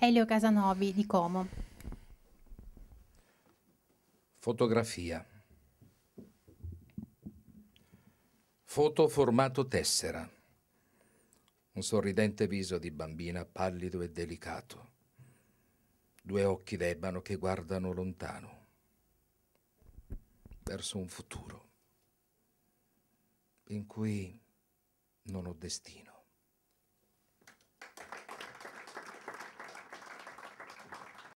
Elio Casanovi di Como. Fotografia. Foto formato tessera. Un sorridente viso di bambina pallido e delicato. Due occhi d'ebano che guardano lontano. Verso un futuro in cui non ho destino.